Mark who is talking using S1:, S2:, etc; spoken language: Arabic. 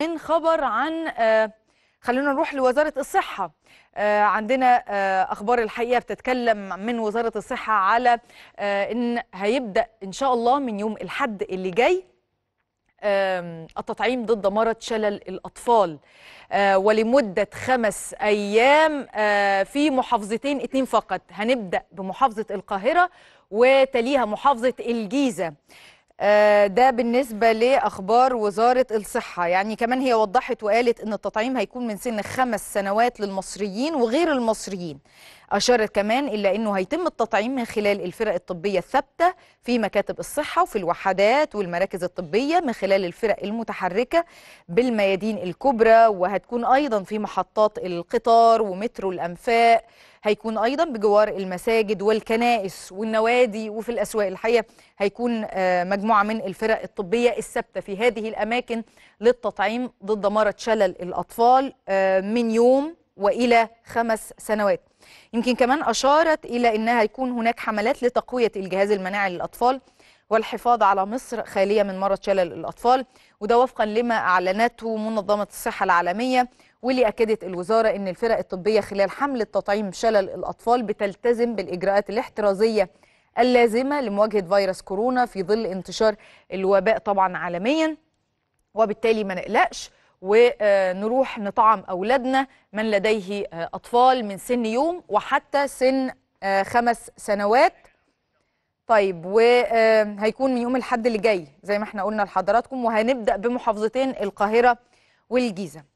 S1: من خبر عن آه، خلونا نروح لوزارة الصحة آه، عندنا آه، أخبار الحقيقة بتتكلم من وزارة الصحة على إن هيبدأ إن شاء الله من يوم الحد اللي جاي التطعيم ضد مرض شلل الأطفال ولمدة خمس أيام في محافظتين اتنين فقط هنبدأ بمحافظة القاهرة وتليها محافظة الجيزة آه، ده بالنسبة لأخبار وزارة الصحة يعني كمان هي وضحت وقالت أن التطعيم هيكون من سن خمس سنوات للمصريين وغير المصريين أشارت كمان إلا أنه هيتم التطعيم من خلال الفرق الطبية الثابتة في مكاتب الصحة وفي الوحدات والمراكز الطبية من خلال الفرق المتحركة بالميادين الكبرى وهتكون أيضا في محطات القطار ومترو الأنفاق هيكون أيضا بجوار المساجد والكنائس والنوادي وفي الأسواق الحقيقة هيكون آه، مجموعة من الفرق الطبية الثابتة في هذه الأماكن للتطعيم ضد مرض شلل الأطفال آه، من يوم وإلى خمس سنوات يمكن كمان أشارت إلى أنها هيكون هناك حملات لتقوية الجهاز المناعي للأطفال والحفاظ على مصر خالية من مرض شلل الأطفال وده وفقا لما أعلنته منظمة الصحة العالمية واللي أكدت الوزارة أن الفرق الطبية خلال حملة تطعيم شلل الأطفال بتلتزم بالإجراءات الاحترازية اللازمة لمواجهة فيروس كورونا في ظل انتشار الوباء طبعا عالميا وبالتالي ما نقلقش ونروح نطعم أولادنا من لديه آه، أطفال من سن يوم وحتى سن آه، خمس سنوات طيب وهيكون من يوم الحد اللي جاي زي ما احنا قلنا لحضراتكم وهنبدا بمحافظتين القاهره والجيزه